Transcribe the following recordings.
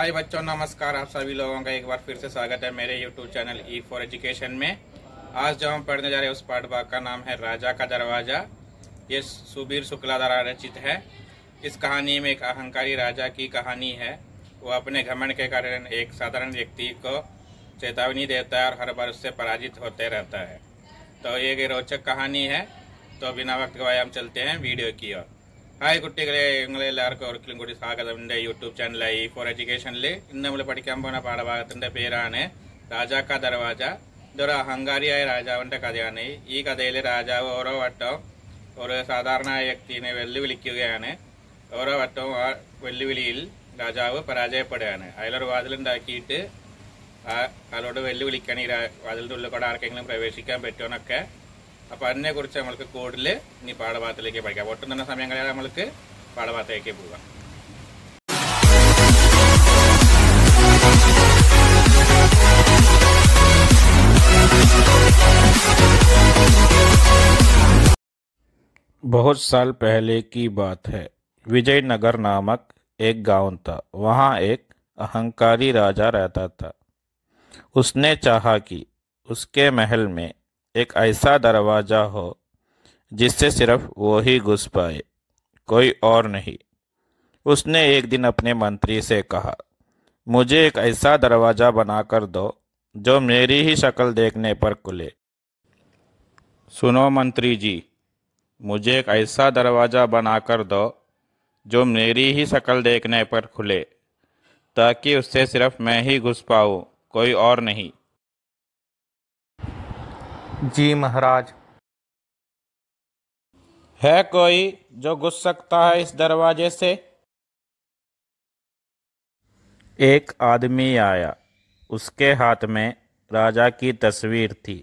हाय बच्चों नमस्कार आप सभी लोगों का एक बार फिर से स्वागत है मेरे YouTube channel E for education में आज जो हम पढ़ने जा रहे हैं उस पाठ भाग का नाम है राजा का दरवाजा ये सुबीर शुक्ला द्वारा रचित है इस कहानी में एक अहंकारी राजा की कहानी है वो अपने घमंड के कारण एक साधारण व्यक्ति को चेतावनी देता है और हर बार उससे पराजित होते रहता है तो ये रोचक कहानी है तो बिना वक्त गवाए हम चलते हैं वीडियो की ओर ഹായ് കുട്ടികളെ എല്ലാവർക്കും ഒരിക്കലും കൂടി സ്വാഗതം എൻ്റെ യൂട്യൂബ് ചാനലായി ഫോർ എഡ്യൂക്കേഷനിൽ ഇന്ന് നമ്മൾ പഠിക്കാൻ പോകുന്ന പാഠഭാഗത്തിൻ്റെ പേരാണ് രാജാക്ക ദർവാജ ഇതൊരു അഹങ്കാരിയായ രാജാവിൻ്റെ കഥയാണ് ഈ കഥയിൽ രാജാവ് ഓരോ വട്ടവും ഒരു സാധാരണ വ്യക്തിനെ വെല്ലുവിളിക്കുകയാണ് ഓരോ വട്ടവും ആ വെല്ലുവിളിയിൽ രാജാവ് പരാജയപ്പെടുകയാണ് അതിലൊരു വാതിലുണ്ടാക്കിയിട്ട് ആ ആളോട് വെല്ലുവിളിക്കാൻ ഈ വാതിലിൻ്റെ ഉള്ളിൽ കൂടെ ആർക്കെങ്കിലും പ്രവേശിക്കാൻ പറ്റുമെന്നൊക്കെ അപ്പോൾ അതിനെക്കുറിച്ച് നമ്മൾക്ക് കൂടുതൽ ഇനി പാഠഭാഗത്തിലേക്ക് പഠിക്കാം ഒട്ടും തന്നെ സമയം കളയാതെ നമ്മൾക്ക് പാഠഭാഗത്തേക്ക് പോകാം बहुत साल पहले की बात है विजयनगर नामक एक गांव था वहां एक अहंकारी राजा रहता था उसने चाहा कि उसके महल में एक ऐसा दरवाज़ा हो जिससे सिर्फ वो ही घुस पाए कोई और नहीं उसने एक दिन अपने मंत्री से कहा मुझे एक ऐसा दरवाज़ा बनाकर दो जो मेरी ही शक्ल देखने पर खुले सुनो मंत्री जी मुझे एक ऐसा दरवाज़ा बनाकर दो जो मेरी ही शक्ल देखने पर खुले ताकि उससे सिर्फ मैं ही घुस पाऊँ कोई और नहीं जी महाराज है कोई जो घुस सकता है इस दरवाजे से एक आदमी आया उसके हाथ में राजा की तस्वीर थी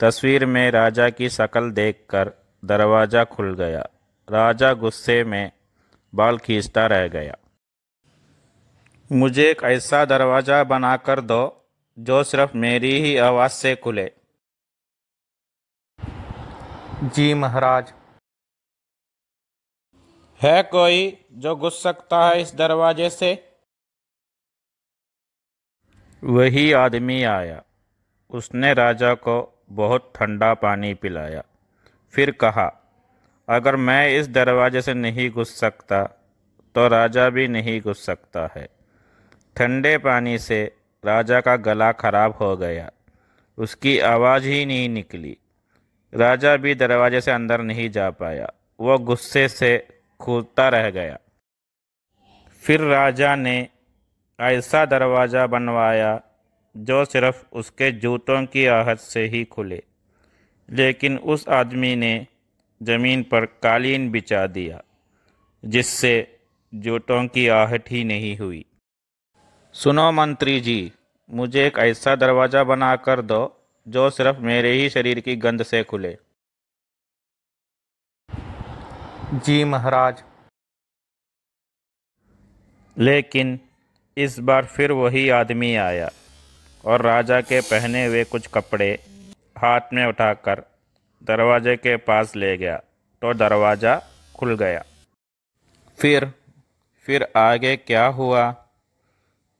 तस्वीर में राजा की शक्ल देखकर दरवाज़ा खुल गया राजा गुस्से में बाल खींचता रह गया मुझे एक ऐसा दरवाज़ा बनाकर दो जो सिर्फ मेरी ही आवाज़ से खुले जी महाराज है कोई जो घुस सकता है इस दरवाजे से वही आदमी आया उसने राजा को बहुत ठंडा पानी पिलाया फिर कहा अगर मैं इस दरवाजे से नहीं घुस सकता तो राजा भी नहीं घुस सकता है ठंडे पानी से राजा का गला खराब हो गया उसकी आवाज़ ही नहीं निकली राजा भी दरवाजे से अंदर नहीं जा पाया वह गुस्से से खूदता रह गया फिर राजा ने ऐसा दरवाज़ा बनवाया जो सिर्फ उसके जूतों की आहट से ही खुले लेकिन उस आदमी ने ज़मीन पर कालीन बिछा दिया जिससे जूतों की आहट ही नहीं हुई सुनो मंत्री जी मुझे एक ऐसा दरवाज़ा बनाकर दो जो सिर्फ मेरे ही शरीर की गंध से खुले जी महाराज लेकिन इस बार फिर वही आदमी आया और राजा के पहने हुए कुछ कपड़े हाथ में उठाकर दरवाजे के पास ले गया तो दरवाज़ा खुल गया फिर फिर आगे क्या हुआ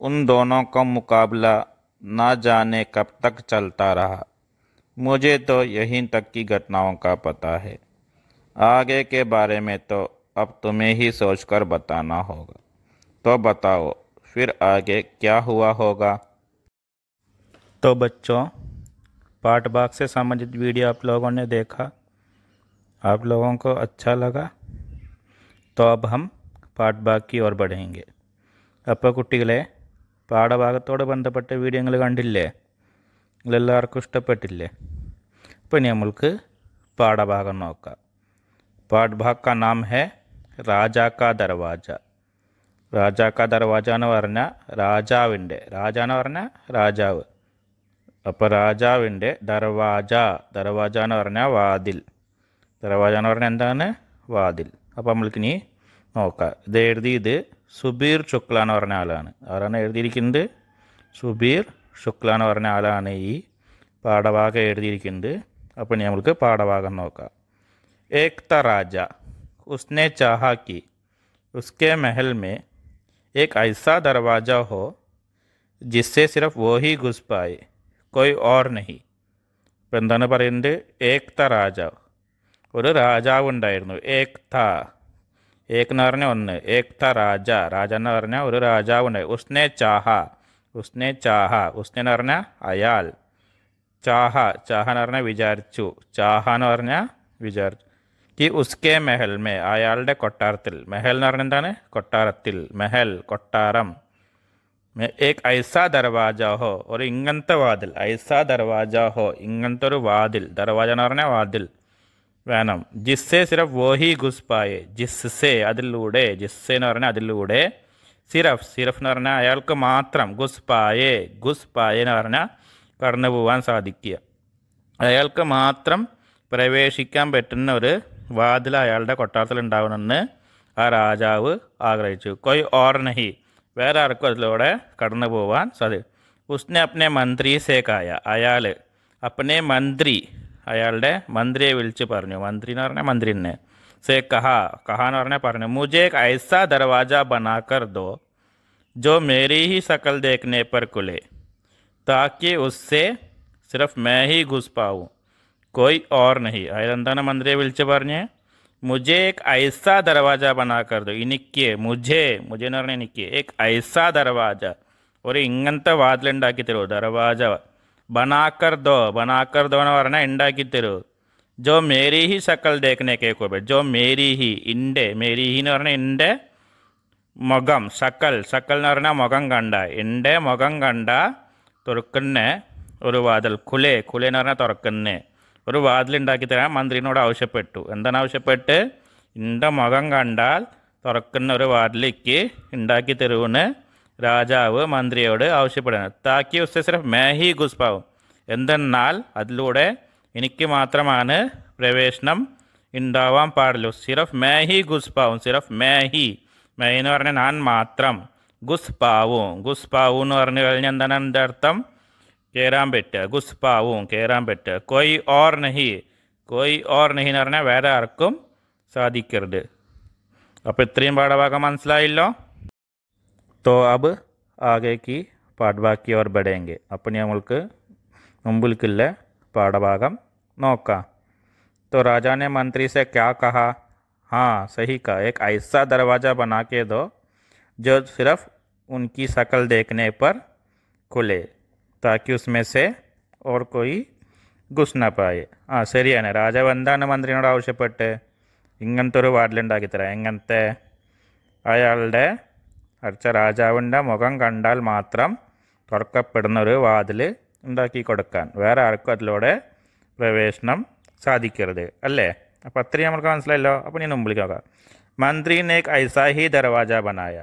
उन दोनों का मुकाबला ना जाने कब तक चलता रहा मुझे तो यहीं तक की घटनाओं का पता है आगे के बारे में तो अब तुम्हें ही सोचकर बताना होगा तो बताओ फिर आगे क्या हुआ होगा तो बच्चों पार्ट बाग से संबंधित वीडियो आप लोगों ने देखा आप लोगों को अच्छा लगा तो अब हम पार्ट बाग की ओर बढ़ेंगे अपकुटिले പാഠഭാഗത്തോട് ബന്ധപ്പെട്ട വീഡിയോകൾ കണ്ടില്ലേ നിങ്ങളെല്ലാവർക്കും ഇഷ്ടപ്പെട്ടില്ലേ അപ്പോൾ ഇനി നമ്മൾക്ക് പാഠഭാഗം നോക്കാം പാഠഭാഗ നാം ഹെ രാജാക്ക ദർവാജ രാജാക്ക ദർവാജ എന്ന് പറഞ്ഞാൽ രാജാവിൻ്റെ രാജ എന്ന് പറഞ്ഞാൽ രാജാവ് അപ്പോൾ രാജാവിൻ്റെ ദർവാജ ദർവാജ എന്ന് പറഞ്ഞാൽ വാതിൽ ദർവാജ എന്ന് പറഞ്ഞാൽ എന്താണ് വാതിൽ അപ്പോൾ നമ്മൾക്കിനി നോക്കാം ഇത് എഴുതി ഇത് सुबीर शुक्लानोर्ने वाला انا আর انا}}{|}}}{|} सुबीर शुक्लानोर्ने वाला انا ఈ పాడవాగ}}{|}}}{|} అపనియముల్కు పాడవాగను నోక ఏక్తరాజా ਉਸనే చాహా కి ఉస్కే మెహల్ మే ఏక్ ఐసా దర్వాజా హో జిస్సే సిర్ఫ్ వోహి గుజ్ పై కాయి ఆర్ నహీ పందన పరిండే ఏక్తరాజా ఒరు రాజా ఉండైర్ను ఏక్త एक नरने उन एक था राजा राजा नरने और राजा उन्हें उसने चाहा उसने चाहा उसने नरने अयाल चाहा चाह नरने विचारचु चाहान कि उसके महल में അയാളുടെ കൊട്ടാരത്തിൽ महल എന്ന് പറഞ്ഞാൽ എന്താണ് एक ऐसा दरवाजा हो और इंगंत വാതിൽ ऐसा दरवाजा हो ഇങ്ങനത്തെ ഒരു दरवाजा ദർവാജ വേണം ജിസ്സെ സിറഫ് വോഹി ഗുസ്പായെ ജിസ്സെ അതിലൂടെ ജിസ്സെ എന്ന് പറഞ്ഞാൽ അതിലൂടെ സിറഫ് സിറഫ് എന്ന് പറഞ്ഞാൽ അയാൾക്ക് മാത്രം ഗുസ്പായെ ഗുസ്പായെ എന്ന് പറഞ്ഞാൽ കടന്നു പോകാൻ സാധിക്കുക അയാൾക്ക് മാത്രം പ്രവേശിക്കാൻ പറ്റുന്ന ഒരു വാതിൽ അയാളുടെ കൊട്ടാരത്തിൽ ഉണ്ടാവണമെന്ന് ആ രാജാവ് ആഗ്രഹിച്ചു കൊയ് ഓർണഹി വേറെ ആർക്കും അതിലൂടെ കടന്നു പോകാൻ സാധിക്കും ഉസ്നെ അപ്നെ മന്ത്രി സേക്കായ അയാൾ അപ്നെ മന്ത്രി അയാളുടെ മന്ത്രിയെ വിളിച്ച് പറഞ്ഞു മന്ത്രി എന്ന് പറഞ്ഞാൽ മന്ത്രിനെ സേ കഹ കഹ എന്ന് പറഞ്ഞാൽ പറഞ്ഞു മുജെ ഐസാ ദർവാജ ബനാക്കർ ദോ जो मेरी ही शकल देखने पर खुले ताकि उससे सिर्फ मैं ही घुस पाऊँ कोई और नहीं अयरंदाना मंदिर विलचे പറഞ്ഞ് मुझे एक ऐसा दरवाज़ा बना कर दो इनिक्ये मुझे मुझे എന്ന് പറഞ്ഞാൽ എനിക്ക് एक ऐसा दरवाज़ा ഒരു ഇങ്ങനത്തെ വാതിലുണ്ടാക്കി തരുമോ ദർവാജ बनाकर दो बनाकर दो എന്ന് പറഞ്ഞാൽ ഉണ്ടാക്കി തരൂ ജോ മേരി ഹി സക്കൽ ദേഖനെ കേക്കോബെ ജോ മേരി ഹി ഇൻ്റെ മേരി ഹി എന്ന് പറഞ്ഞാൽ എൻ്റെ മുഖം സക്കൽ സക്കൽ എന്ന് പറഞ്ഞാൽ മുഖം കണ്ട എൻ്റെ മുഖം കണ്ട തുറക്കുന്ന ഒരു വാതിൽ കുലേ കുലെ എന്ന് പറഞ്ഞാൽ തുറക്കുന്ന ഒരു വാതിൽ ഉണ്ടാക്കി തരാൻ മന്ത്രിനോട് ആവശ്യപ്പെട്ടു എന്താണ് ആവശ്യപ്പെട്ട് എൻ്റെ മുഖം കണ്ടാൽ തുറക്കുന്ന ഒരു വാതിലേക്ക് ഉണ്ടാക്കി തരുമെന്ന് രാജാവ് മന്ത്രിയോട് ആവശ്യപ്പെടുന്നത് താക്കി ഉസ്സെ സിർഫ് മേഹി ഗുസ്പാവും എന്തെന്നാൽ അതിലൂടെ എനിക്ക് മാത്രമാണ് പ്രവേശനം ഉണ്ടാവാൻ പാടുള്ളൂ സിറഫ് മേഹി ഗുസ്പാവും സിറഫ് മേഹി മെയ് എന്ന് പറഞ്ഞാൽ ഞാൻ മാത്രം ഗുസ്പാവും ഗുസ്പാവും എന്ന് പറഞ്ഞു കഴിഞ്ഞാൽ എന്താണ് എൻ്റെ അർത്ഥം കയറാൻ പറ്റുക ഗുസ്പാവും കയറാൻ പറ്റുക കൊയ് ഓർ നഹി കൊയ് ഓർ നഹി എന്ന് പറഞ്ഞാൽ വേറെ ആർക്കും സാധിക്കരുത് അപ്പോൾ ഇത്രയും പാഠഭാഗം മനസ്സിലായില്ലോ तो अब आगे की की ओर बढ़ेंगे अपने अपनी नमुक मुंबल पाठभाग नौका तो राजा ने मंत्री से क्या कहा हाँ सही कहा एक ऐसा दरवाज़ा बना के दो जो सिर्फ उनकी शकल देखने पर खुले ताकि उसमें से और कोई घुस ना पाए हाँ सर है ना राजा बंदान मंत्री आवश्यपे इंगे वार्डल इंगे अ അർച്ച രാജാവിൻ്റെ മുഖം കണ്ടാൽ മാത്രം തുറക്കപ്പെടുന്ന ഒരു വാതിൽ ഉണ്ടാക്കി കൊടുക്കാൻ വേറെ ആർക്കും അതിലൂടെ പ്രവേശനം സാധിക്കരുത് അല്ലേ അപ്പോൾ അത്രയും നമുക്ക് മനസ്സിലായല്ലോ അപ്പോൾ ഞാൻ മുമ്പിലേക്ക് നോക്കാം മന്ത്രി നേക്ക് ഐസാഹി ദർവാജ ബനായ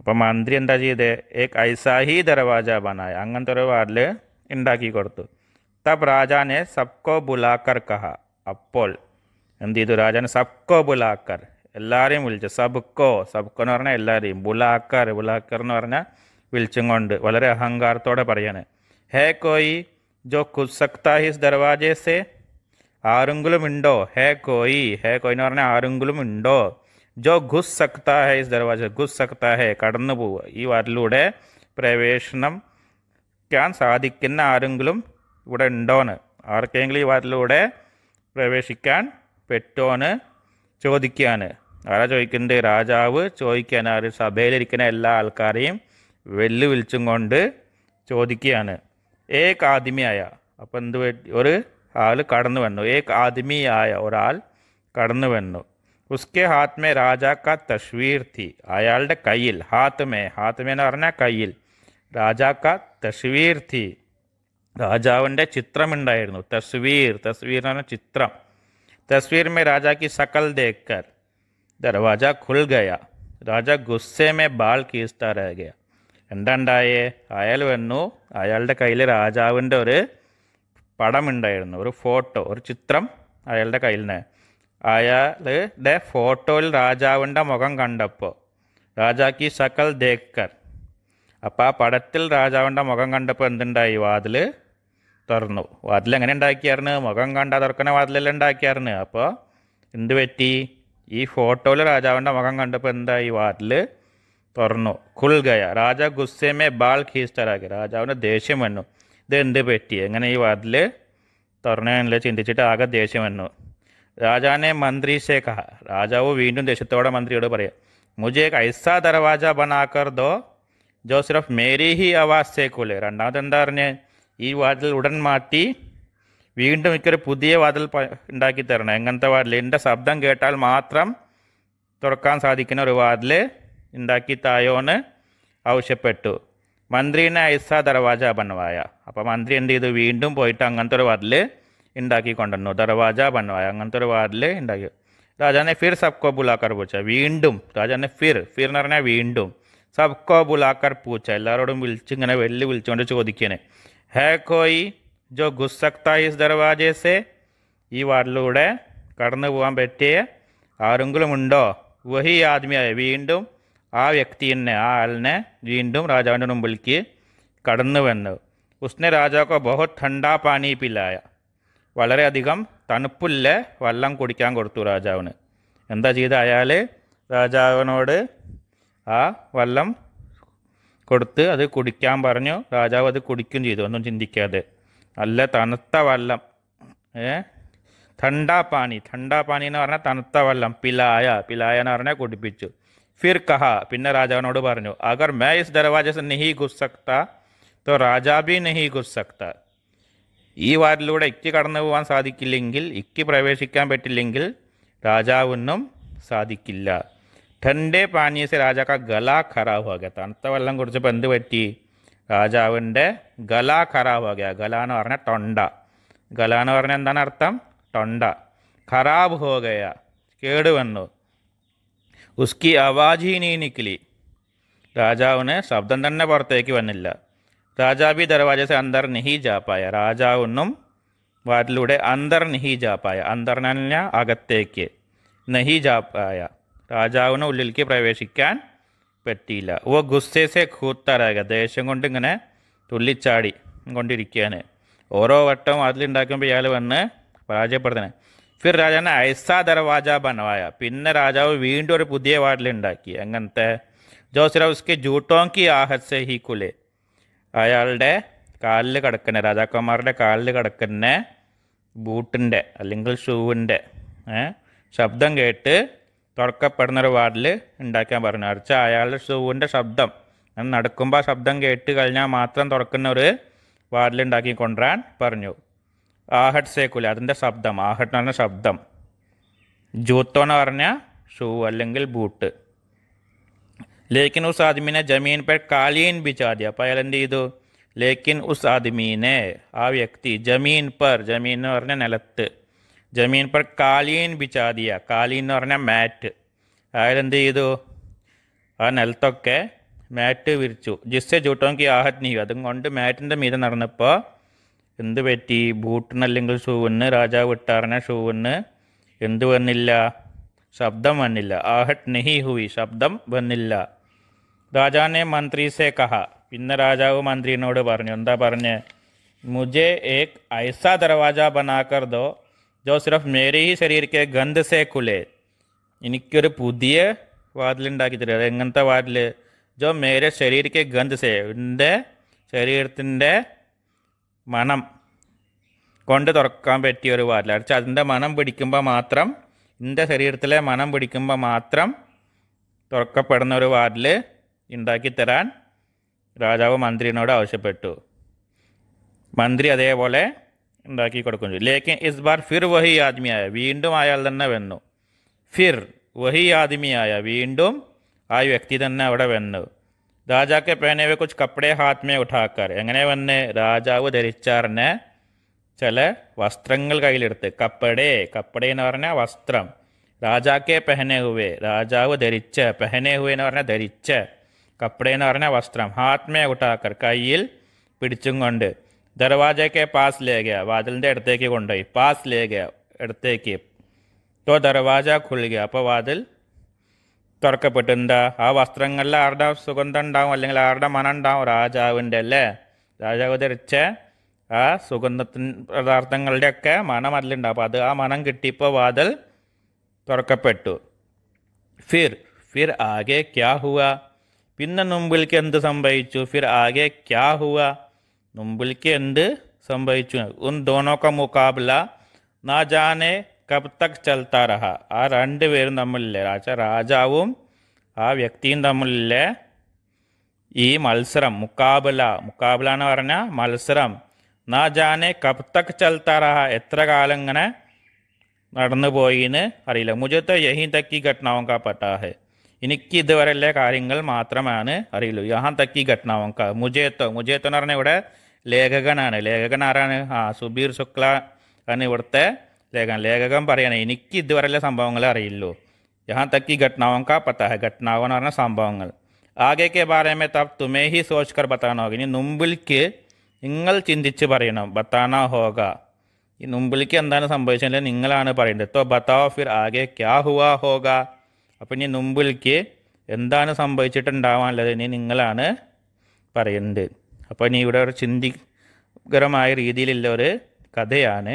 അപ്പോൾ മന്ത്രി എന്താ ചെയ്തത് ഏക് ഐസാഹി ദർവാജ ബനായ അങ്ങനത്തെ ഒരു വാർഡിൽ ഉണ്ടാക്കി കൊടുത്തു തബ് രാജാനെ സബ്കോ ബുലാക്കർ കഹ അപ്പോൾ എന്ത് ചെയ്തു രാജാനെ സബ്കോ ബുലാക്കർ എല്ലാവരെയും വിളിച്ചു സബുക്കോ സബുക്കോ എന്ന് പറഞ്ഞാൽ എല്ലാവരെയും ബുലാക്കർ ബുലാക്കർ എന്ന് പറഞ്ഞാൽ വിളിച്ചും കൊണ്ട് വളരെ അഹങ്കാരത്തോടെ പറയാണ് ഹേ കോയി ജോ കുസക്താഹിസ് ദർവാജേസേ ആരെങ്കിലും ഉണ്ടോ ഹേ കോയി ഹേ കോയി എന്ന് പറഞ്ഞാൽ ആരെങ്കിലും ഉണ്ടോ ജോ ഖുസ് സക്താ ഹൈസ് ദർവാജ ഖുസ് സക്താ ഹേ കടന്നു പോവുക ഈ വാതിലൂടെ പ്രവേശനം ക്കാൻ സാധിക്കുന്ന ആരെങ്കിലും ഇവിടെ ഉണ്ടോന്ന് ആർക്കെങ്കിലും ഈ വാതിലൂടെ പ്രവേശിക്കാൻ പറ്റോന്ന് ചോദിക്കുകയാണ് ആരാ ചോദിക്കുന്നുണ്ട് രാജാവ് ചോദിക്കാൻ ആര് സഭയിലിരിക്കുന്ന എല്ലാ ആൾക്കാരെയും വെല്ലുവിളിച്ചും കൊണ്ട് ചോദിക്കുകയാണ് ഏക് ആദിമിയായ അപ്പോൾ എന്ത് ഒരു ആൾ കടന്നു വന്നു ഏക് ആദിമിയായ ഒരാൾ കടന്നു വന്നു ഉസ്കെ ഹാത്മേ രാജാക്ക തശ്വീർ തി അയാളുടെ കയ്യിൽ ഹാത്മേ ഹാത്മേ എന്ന് പറഞ്ഞാൽ കയ്യിൽ രാജാക്ക തശ്വീർ തി രാജാവിൻ്റെ ചിത്രമുണ്ടായിരുന്നു തസ്വീർ തസ്വീർ എന്ന് പറഞ്ഞാൽ ചിത്രം തസ്വീർ മേ രാജാക്കി സകൽ ദേക്കർ दरवाज़ा खुल गया രാജ ഗുസ്സേമെ ബാൾ കീസ്താരാകുക എന്താണ്ടായേ അയാൾ വന്നു അയാളുടെ കയ്യിൽ രാജാവിൻ്റെ ഒരു പടം ഉണ്ടായിരുന്നു ഒരു ഫോട്ടോ ഒരു ചിത്രം അയാളുടെ കയ്യിൽ നിന്ന് അയാളുടെ ഫോട്ടോയിൽ രാജാവിൻ്റെ മുഖം കണ്ടപ്പോൾ രാജാക്കി സക്കൽ ദേക്കർ അപ്പോൾ ആ പടത്തിൽ രാജാവിൻ്റെ മുഖം കണ്ടപ്പോൾ എന്തുണ്ടായി വാതിൽ തുറന്നു വാതിൽ എങ്ങനെ ഉണ്ടാക്കിയായിരുന്നു മുഖം കണ്ടാ തുറക്കുന്ന വാതിലെല്ലാം ഉണ്ടാക്കിയായിരുന്നു അപ്പോൾ എന്ത് പറ്റി ఈ ఫోటోలో రాజవండ మగం కండిప ఎందాయి వాటిలు తర్నో కుల్గయ राजा గుссеమే బాల్ ఖీస్తరగ రాజవనే దేశేమనో దెండే పెటీ ఎగనే ఈ వాటిలు తర్నేన చిందచిట ఆగ దేశేమనో రాజానే మంత్రి సేక రాజా ఓ వీండు దేశతవడ మంత్రిడెరి కొరియ మోజే కైసా దర్వాజా బనాకర్ దో జో సిరఫ్ మేరీ హి అవాస్ సే కులే రన్నదందర్నే ఈ వాటిలు ఉడన్ మాటి വീണ്ടും എനിക്കൊരു പുതിയ വാതിൽ ഉണ്ടാക്കി തരണം എങ്ങനത്തെ വാതിൽ എൻ്റെ ശബ്ദം കേട്ടാൽ മാത്രം തുറക്കാൻ സാധിക്കുന്ന ഒരു വാതിൽ ഉണ്ടാക്കി തായോന്ന് ആവശ്യപ്പെട്ടു മന്ത്രിനെ ഐസ ദർവാജ ബൻവായ അപ്പോൾ മന്ത്രി എന്ത് ചെയ്തു വീണ്ടും പോയിട്ട് അങ്ങനത്തെ ഒരു വാതിൽ ഉണ്ടാക്കി കൊണ്ടുവന്നു ദർവാജ ബൻവായ അങ്ങനത്തെ ഒരു വാതിൽ ഉണ്ടാക്കി രാജാനെ ഫിർ സബ്കോ ബുലാക്കർ പൂച്ച വീണ്ടും രാജാനെ ഫിർ ഫിർ എന്ന് പറഞ്ഞാൽ വീണ്ടും സബ്കോ ബുലാക്കർ പൂച്ച എല്ലാവരോടും വിളിച്ച് ഇങ്ങനെ വെല്ലു വിളിച്ചുകൊണ്ട് ചോദിക്കണേ ഹേ കോയി जो घुस सकता है इस ദർവാജയെ സെ ഈ വാർഡിലൂടെ കടന്നു പോകാൻ പറ്റിയ ആരെങ്കിലുമുണ്ടോ വഹി ആദ്മിയായ വീണ്ടും ആ വ്യക്തിനെ തന്നെ ആ ആളിനെ വീണ്ടും രാജാവിൻ്റെ മുമ്പിലേക്ക് കടന്നു വന്നു ഉസ്നെ രാജാവ് ബഹുത് ഠണ്ടാ പാനി പിലായ വളരെയധികം തണുപ്പില്ല വെള്ളം കുടിക്കാൻ കൊടുത്തു രാജാവിന് എന്താ ചെയ്ത അയാൾ രാജാവിനോട് ആ വെള്ളം കൊടുത്ത് അത് കുടിക്കാൻ പറഞ്ഞു രാജാവ് അത് കുടിക്കുകയും ചെയ്തു ഒന്നും ചിന്തിക്കാതെ ಅಲ್ಲ ತನತವಲ್ಲಂ ತಣ್ಣಾ ನೀರು ತಣ್ಣಾ ನೀರನ್ನ ವರನೆ ತನತವಲ್ಲಂ पिलाಯಾ पिलाಯನಾರನೇ ಕುಡಿಪಿತು ಫಿರ್ ಕಹಾ ಪಿನ್ನ ರಾಜನನೋಡ ಬಾರನು ಆಗರ್ ಮೈ ಇಸ್ ದರ್ವಾಜೇಸ ನಿಹೀ ಗುಸಕ್ತಾ ತೋ ರಾಜಾ ಭಿ ನಹೀ ಗುಸಕ್ತಾ ಈ ವಾದಲೋಡೆ ಇಕ್ಕಿ ಕಡನುವಾನ್ ಸಾದಿಕಿಲ್ಲೆಂಗಿ ಇಕ್ಕಿ ಪ್ರವೇಶಿಕಾಂ ಬೆಟಿಲ್ಲೆಂಗಿ ರಾಜಾ ಉನ್ನಂ ಸಾದಿಕಿಲ್ಲಾ ಠಂಡೆ ಪಾಣಿಯೇ ಸೇ ರಾಜಾ ಕಾ ಗಲಾ ಖರಾ ಹೋ ಗಯ ತನತವಲ್ಲಂ ಕುಡಿಚ ಪೆಂದ್ ಬಟ್ಟಿ രാജാവിൻ്റെ ഗല ഖറാബാകിയ ഗല എന്ന് പറഞ്ഞാൽ തൊണ്ട ഗല എന്ന് പറഞ്ഞാൽ എന്താണ് അർത്ഥം തൊണ്ട ഖറാബ് ഹോകയ കേടുവന്നു ഉസ്കി അവാജീനി നിക്കിലി രാജാവിന് ശബ്ദം തന്നെ പുറത്തേക്ക് വന്നില്ല രാജാബി ദർവാജസ് അന്തർ നിഹി ജാപ്പായ രാജാവൊന്നും വാറ്റിലൂടെ അന്തർ നിഹി ജാപ്പായ അന്തർനഞ്ഞ അകത്തേക്ക് നഹി ജാപ്പായ രാജാവിന് ഉള്ളിലേക്ക് പ്രവേശിക്കാൻ പറ്റിയില്ല ഓ ഗുസ്സേസെ ഖൂത്തറാക ദേഷ്യം കൊണ്ട് ഇങ്ങനെ തുള്ളിച്ചാടി കൊണ്ടിരിക്കുകയാണ് ഓരോ വട്ടവും അതിലുണ്ടാക്കുമ്പോൾ ഇയാൾ വന്ന് പരാജയപ്പെടുത്തണെ ഫിർ രാജാവിനെ ഐസാ ദർവാജ ബനവായ പിന്നെ രാജാവ് വീണ്ടും ഒരു പുതിയ വാതിലുണ്ടാക്കി അങ്ങനത്തെ ജോസിറൗസ്കി ജൂട്ടോങ്കി ആഹസെ ഹി കുലെ അയാളുടെ കാലിൽ കിടക്കുന്ന രാജാക്കന്മാരുടെ കാലിൽ കിടക്കുന്ന ബൂട്ടിൻ്റെ അല്ലെങ്കിൽ ഷൂവിൻ്റെ ശബ്ദം കേട്ട് തുറക്കപ്പെടുന്ന ഒരു വാർഡിൽ ഉണ്ടാക്കാൻ പറഞ്ഞു അടച്ച അയാളുടെ ഷൂവിൻ്റെ ശബ്ദം നടക്കുമ്പോൾ ആ ശബ്ദം കേട്ട് കഴിഞ്ഞാൽ മാത്രം തുറക്കുന്ന ഒരു വാർഡിൽ ഉണ്ടാക്കി കൊണ്ടുവരാൻ പറഞ്ഞു ആഹട്ട് സേക്കുല അതിൻ്റെ ശബ്ദം ആഹട്ട് എന്ന് പറഞ്ഞ ശബ്ദം ജൂത്തോ എന്ന് പറഞ്ഞാൽ ഷൂ അല്ലെങ്കിൽ ബൂട്ട് ലേക്കിൻ ഉസ് ആദിമീനെ ജമീൻ പേ കാലീൻ ബിച്ചാതി അപ്പോൾ അയാൾ എന്ത് ചെയ്തു ലേക്കിൻ ഉസ് ആദിമീനെ ആ വ്യക്തി ജമീൻ പെർ ജമീൻ എന്ന് പറഞ്ഞ നിലത്ത് ജമീൻ പർ കാലീൻ ബിചാദിയ കാലീൻ എന്ന് പറഞ്ഞാൽ മാറ്റ് അയാൾ എന്ത് ചെയ്തു ആ നിലത്തൊക്കെ മാറ്റ് വിരിച്ചു ജിസ്സെ ചൂട്ടോക്കി ആഹത് നീ അതും കൊണ്ട് മാറ്റിൻ്റെ മീത നടന്നപ്പോൾ എന്ത് പറ്റി ബൂട്ടിനല്ലെങ്കിൽ ഷൂവിന് രാജാവ് വിട്ടാറിനെ ഷൂവിന് എന്ത് വന്നില്ല ശബ്ദം വന്നില്ല ആഹട്ട് നെഹി ഹുയി ശബ്ദം വന്നില്ല രാജാനെ മന്ത്രിസെ കഹ പിന്നെ രാജാവ് മന്ത്രിനോട് പറഞ്ഞു എന്താ പറഞ്ഞ് മുജേ ഏക് ഐസ ദർവാജ ബനാക്കർ ദോ ജോ सिर्फ मेरे ही शरीर के गंध से खुले എനിക്കൊരു പുതിയ വാതിലുണ്ടാക്കി തരിക അത് എങ്ങനത്തെ വാതില് ജോ മേരെ ശരീരക്ക് ഗന്ധസേ എൻ്റെ ശരീരത്തിൻ്റെ മണം കൊണ്ട് തുറക്കാൻ പറ്റിയ ഒരു വാതിൽ അടിച്ച് അതിൻ്റെ മണം പിടിക്കുമ്പോൾ മാത്രം എൻ്റെ ശരീരത്തിലെ മണം പിടിക്കുമ്പോൾ മാത്രം തുറക്കപ്പെടുന്ന ഒരു വാതിൽ ഉണ്ടാക്കി തരാൻ രാജാവ് മന്ത്രിനോട് ആവശ്യപ്പെട്ടു മന്ത്രി അതേപോലെ डाकी कड़कुंज लेकिन इस बार फिर वही आदमी आया वीडूम आयाल वेन्नु फिर वही आदमी आया वीडूम आ व्यक्ति തന്നെ അവിടെ വന്നു രാജാക്ക് പേനവെ കുച്ച് കപ്പടെ ഹാത്മേ ഉഠാക്കാർ എങ്ങനെ വന്ന് രാജാവ് ധരിച്ചാറിന് ചില വസ്ത്രങ്ങൾ കയ്യിലെടുത്ത് കപ്പടെ കപ്പടെ എന്ന് പറഞ്ഞാൽ വസ്ത്രം രാജാക്കെ പെഹനെ ഹുവേ രാജാവ് ധരിച്ച് പെഹനെ ഹുവേ എന്ന് പറഞ്ഞാൽ ധരിച്ച് കപ്പടെ എന്ന് പറഞ്ഞാൽ വസ്ത്രം ഹാത്മേ ഉഠാക്കർ കയ്യിൽ പിടിച്ചും കൊണ്ട് ദർവാജയ്ക്ക് പാസ് ലേഖ വാതിലിൻ്റെ അടുത്തേക്ക് കൊണ്ടുപോയി പാസ് ലേഖ അടുത്തേക്ക് തോ ദർവാജ ഖുളിക അപ്പോൾ വാതിൽ തുറക്കപ്പെട്ടിട്ടുണ്ട് ആ വസ്ത്രങ്ങളിൽ ആരുടെ സുഗന്ധം ഉണ്ടാവും അല്ലെങ്കിൽ ആരുടെ മനം ഉണ്ടാവും രാജാവിൻ്റെ അല്ലേ രാജാവ് ധരിച്ച ആ സുഗന്ധത്തിൻ പദാർത്ഥങ്ങളുടെയൊക്കെ മണം അതിലുണ്ടാവും അപ്പോൾ അത് ആ മണം കിട്ടിയപ്പോൾ വാതിൽ തുറക്കപ്പെട്ടു ഫിർ ഫിർ ആകെ ക്യാ ഹുവ പിന്നെ മുമ്പിലേക്ക് എന്ത് സംഭവിച്ചു ഫിർ ആകെ ക്യാ ഹുവാ मुंबई എന്ത് സംഭവിച്ചു ഉൻ उन മുക്കാബില का मुकाबला കബ് തക് ചൽത്താറഹ ആ രണ്ട് പേരും തമ്മിലില്ലേ രാജ രാജാവും ആ വ്യക്തിയും തമ്മിലില്ലേ ഈ മത്സരം മുക്കാബില മുക്കാബില എന്ന് പറഞ്ഞാൽ മത്സരം നാ ജാനെ കബ് തക് ചൽത്താറഹ എത്ര കാലം ഇങ്ങനെ നടന്നു പോയിന്ന് അറിയില്ല മുജത്ത് യഹീൻ തക്കി ഘട്ടനാവും കാ പട്ടാഹ് എനിക്ക് ഇതുവരെയുള്ള കാര്യങ്ങൾ മാത്രമാണ് അറിയുള്ളൂ യഹാൻ തക്കി ഘട്ടനാവും കാ മുജേത്തോ മുജേത്തോ എന്ന് പറഞ്ഞാൽ ഇവിടെ ലേഖകനാണ് ലേഖകൻ ആരാണ് ആ സുബീർ ശുക്ല ആണ് ഇവിടുത്തെ ലേഖകൻ ലേഖകൻ പറയണേ എനിക്ക് ഇതുവരെയുള്ള സംഭവങ്ങൾ അറിയില്ലോ യഹാൻ തക്കി ഘട്ടനാവും കാ പത്താഹ ഘട്ടനാവ് എന്ന് പറഞ്ഞ സംഭവങ്ങൾ ആകെയൊക്കെ ബാരമേ തബ് തുമേ ഹി സോഷ്കർ ബത്താനോ ഇനി മുമ്പിലേക്ക് നിങ്ങൾ ചിന്തിച്ച് പറയണം ബത്താന ഹോക ഈ മുമ്പിലേക്ക് എന്താണ് സംഭവിച്ചത് നിങ്ങളാണ് പറയേണ്ടത് ഇപ്പോൾ ബത്താവോ ഫിർ ആകെ ക്യാ ഹുവാ ഹോക അപ്പം ഇനി മുമ്പിലേക്ക് എന്താണ് സംഭവിച്ചിട്ടുണ്ടാവാനുള്ളത് ഇനി നിങ്ങളാണ് പറയുന്നത് അപ്പോൾ ഇനി ഇവിടെ ഒരു ചിന്തികരമായ രീതിയിലുള്ള ഒരു കഥയാണ്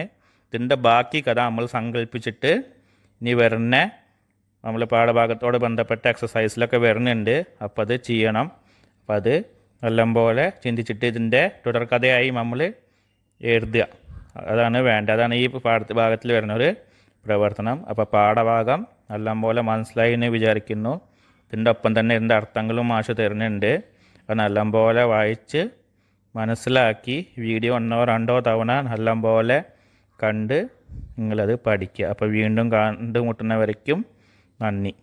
ഇതിൻ്റെ ബാക്കി കഥ നമ്മൾ സങ്കല്പിച്ചിട്ട് ഇനി വരുന്ന നമ്മൾ പാഠഭാഗത്തോട് ബന്ധപ്പെട്ട എക്സസൈസിലൊക്കെ വരുന്നുണ്ട് അപ്പോൾ അത് ചെയ്യണം അപ്പം അത് നല്ലപോലെ ചിന്തിച്ചിട്ട് ഇതിൻ്റെ തുടർക്കഥയായി നമ്മൾ എഴുതുക അതാണ് വേണ്ട അതാണ് ഈ പാഠ ഭാഗത്തിൽ വരുന്നൊരു പ്രവർത്തനം അപ്പോൾ പാഠഭാഗം നല്ലപോലെ മനസ്സിലായി എന്ന് വിചാരിക്കുന്നു ഇതിൻ്റെ ഒപ്പം തന്നെ ഇതിൻ്റെ അർത്ഥങ്ങളും മാഷ് തരുന്നുണ്ട് അപ്പോൾ നല്ലപോലെ വായിച്ച് മനസ്സിലാക്കി വീഡിയോ ഒന്നോ രണ്ടോ തവണ നല്ലപോലെ കണ്ട് നിങ്ങളത് പഠിക്കുക അപ്പോൾ വീണ്ടും കണ്ടുമുട്ടുന്നവരേക്കും നന്ദി